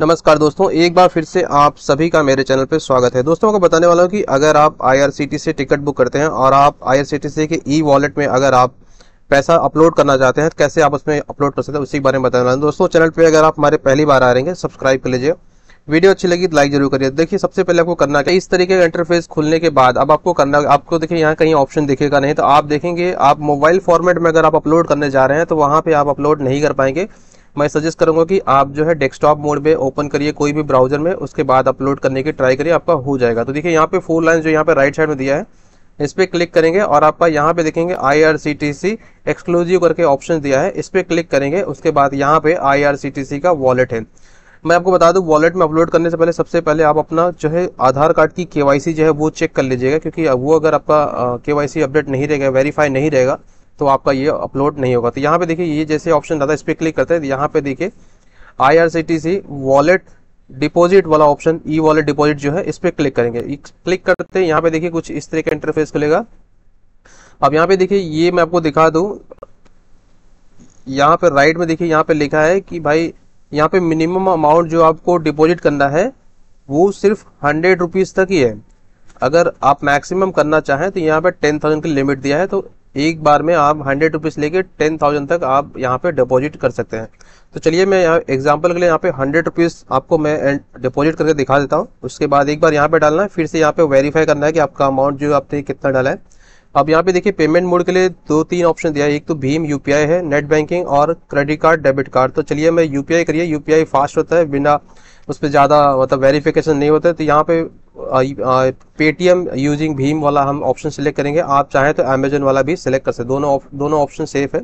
नमस्कार दोस्तों एक बार फिर से आप सभी का मेरे चैनल पर स्वागत है दोस्तों को बताने वाला हूँ कि अगर आप टी से टिकट बुक करते हैं और आप आईआरसीटीसी के ई वॉलेट में अगर आप पैसा अपलोड करना चाहते हैं तो कैसे आप उसमें अपलोड कर सकते हैं उसी के बारे में बताने वाला दोस्तों चैनल पर अगर आप हमारे पहली बार आ रहे हैं सब्सक्राइब कर लीजिए वीडियो अच्छी लगी तो लाइक जरूर करिए देखिए सबसे पहले आपको करना है इस तरीके का इंटरफेस खुलने के बाद अब आपको करना आपको देखिए यहाँ कहीं ऑप्शन दिखेगा नहीं तो आप देखेंगे आप मोबाइल फॉर्मेट में अगर आप अपलोड करने जा रहे हैं तो वहाँ पे आप अपलोड नहीं कर पाएंगे मैं सजेस्ट करूंगा कि आप जो है डेस्कटॉप मोड में ओपन करिए कोई भी ब्राउजर में उसके बाद अपलोड करने की ट्राई करिए आपका हो जाएगा तो देखिए यहाँ पे फोर लाइन जो यहाँ पे राइट साइड में दिया है इस पर क्लिक करेंगे और आपका यहाँ पे देखेंगे आई एक्सक्लूसिव करके ऑप्शन दिया है इस पर क्लिक करेंगे उसके बाद यहाँ पे आई का वॉलेट है मैं आपको बता दूं वॉलेट में अपलोड करने से पहले सबसे पहले आप अपना जो है आधार कार्ड की केवाईसी जो है वो चेक कर लीजिएगा क्योंकि वो अगर आपका केवाईसी अपडेट नहीं रहेगा वेरीफाई नहीं रहेगा तो आपका ये अपलोड नहीं होगा तो यहाँ पे देखिए ये जैसे ऑप्शन दादा इस पर क्लिक करते हैं तो यहाँ पे देखिए आई वॉलेट डिपॉजिट वाला ऑप्शन ई वॉलेट डिपॉजिट जो है इस पर क्लिक करेंगे क्लिक करते हैं यहाँ पे देखिए कुछ इस तरह का इंटरफेस खुलेगा अब यहाँ पे देखिए ये मैं आपको दिखा दू यहाँ पे राइट में देखिए यहाँ पे लिखा है कि भाई यहाँ पे मिनिमम अमाउंट जो आपको डिपॉजिट करना है वो सिर्फ हंड्रेड रुपीज़ तक ही है अगर आप मैक्सिमम करना चाहें तो यहाँ पे टेन थाउजेंड की लिमिट दिया है तो एक बार में आप हंड्रेड रुपीज़ लेके टेन थाउजेंड तक आप यहाँ पे डिपॉजिट कर सकते हैं तो चलिए मैं यहाँ एग्जाम्पल के लिए यहाँ पे हंड्रेड रुपीज़ आपको मैं डिपॉजिट करके दिखा देता हूँ उसके बाद एक बार यहाँ पे डालना है फिर से यहाँ पे वेरीफाई करना है कि आपका अमाउंट जो आपने कितना डाला है अब यहाँ पे देखिए पेमेंट मोड के लिए दो तीन ऑप्शन दिया है एक तो भीम यूपीआई है नेट बैंकिंग और क्रेडिट कार्ड डेबिट कार्ड तो चलिए मैं यूपीआई करिए यूपीआई फास्ट होता है बिना उस पर ज़्यादा मतलब वेरिफिकेशन नहीं होता है तो यहाँ पे पेटीएम यूजिंग भीम वाला हम ऑप्शन सेलेक्ट करेंगे आप चाहें तो अमेजोन वाला भी सिलेक्ट कर सकते दोनों दोनों ऑप्शन सेफ है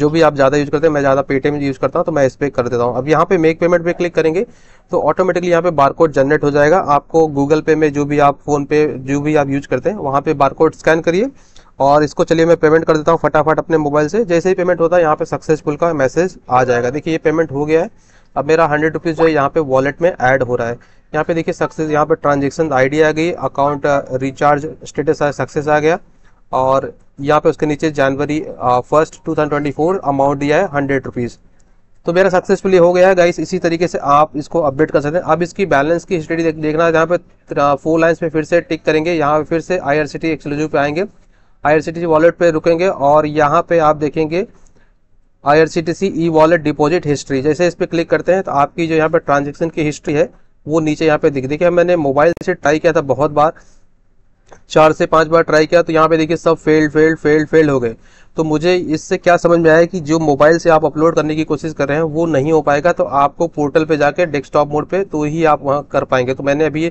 जो भी आप ज़्यादा यूज करते हैं मैं ज़्यादा पेटीएम यूज करता हूँ तो मैं इस पर कर देता हूँ अब यहाँ पे मेक पेमेंट पे क्लिक करेंगे तो ऑटोमेटिकली यहाँ पे बारकोड जनरेट हो जाएगा आपको गूगल पे में जो भी आप फोन पे जो भी आप यूज करते हैं वहाँ पे बारकोड स्कैन करिए और इसको चलिए मैं पेमेंट कर देता हूँ फटाफट अपने मोबाइल से जैसे ही पेमेंट होता है यहाँ पे सक्सेसफुल का मैसेज आ जाएगा देखिए ये पेमेंट हो गया है अब मेरा हंड्रेड रुपीज़ जो है यहाँ पे वॉलेट में ऐड हो रहा है यहाँ पे देखिए सक्सेस यहाँ पे ट्रांजेक्शन आईडी आ गई अकाउंट रिचार्ज स्टेटस सक्सेस आ गया और यहाँ पे उसके नीचे January first two thousand twenty four amount दिया है हंड्रेड रुपीज़ तो मेरा सक्सेसफुली हो गया है गाइस इसी तरीके से आप इसको अपडेट कर सकते हैं अब इसकी बैलेंस की हिस्ट्री देख, देखना है जहाँ पे फोर लाइन्स पे फिर से टिक करेंगे यहाँ पे फिर से I R C T exclusive पे आएंगे I R C T wallet पे रुकेंगे और यहाँ पे आप देखेंगे I R C T C e wallet deposit history जैसे इस पर क्लिक करते हैं तो आपकी जो यहाँ पे ट्रांजेक्शन की हिस्ट्री है वो नीचे यहाँ पे दिख देखिए मैंने मोबाइल से ट्राई किया था बहुत बार चार से पांच बार ट्राई किया तो यहाँ पे देखिए सब फेल्ड फेल्ड फेल्ड फेल्ड हो गए तो मुझे इससे क्या समझ में आया कि जो मोबाइल से आप अपलोड करने की कोशिश कर रहे हैं वो नहीं हो पाएगा तो आपको पोर्टल पे जाके डेस्कटॉप मोड पे तो ही आप वहाँ कर पाएंगे तो मैंने अभी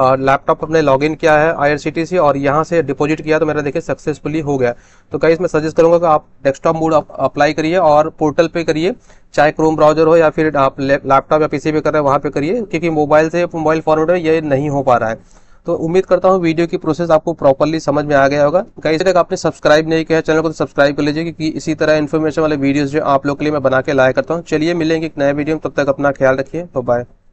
लैपटॉप अपने लॉगिन किया है आई से और यहाँ से डिपॉजिट किया तो मेरा देखिए सक्सेसफुली हो गया तो कहीं मैं सजेस्ट करूंगा कि आप डेस्कटॉप मोड अप्लाई करिए और पोर्टल पे करिए चाहे क्रोम ब्राउजर हो या फिर आप लैपटॉप या पीसी पे कर रहे हैं वहाँ पे करिए क्योंकि मोबाइल से मोबाइल फॉर्मेट में ये नहीं हो पा रहा है तो उम्मीद करता हूँ वीडियो की प्रोसेस आपको प्रॉपरली समझ में आ गया होगा कहीं तक आपने सब्सक्राइब नहीं किया चैनल को तो सब्सक्राइब कर लीजिए क्योंकि इसी तरह इन्फॉर्मेशन वाले वीडियो जो आप लोग के लिए मैं बना के लाया करता हूँ चलिए मिलेंगे एक नए वीडियो में तब तक अपना ख्याल रखिए तो बाय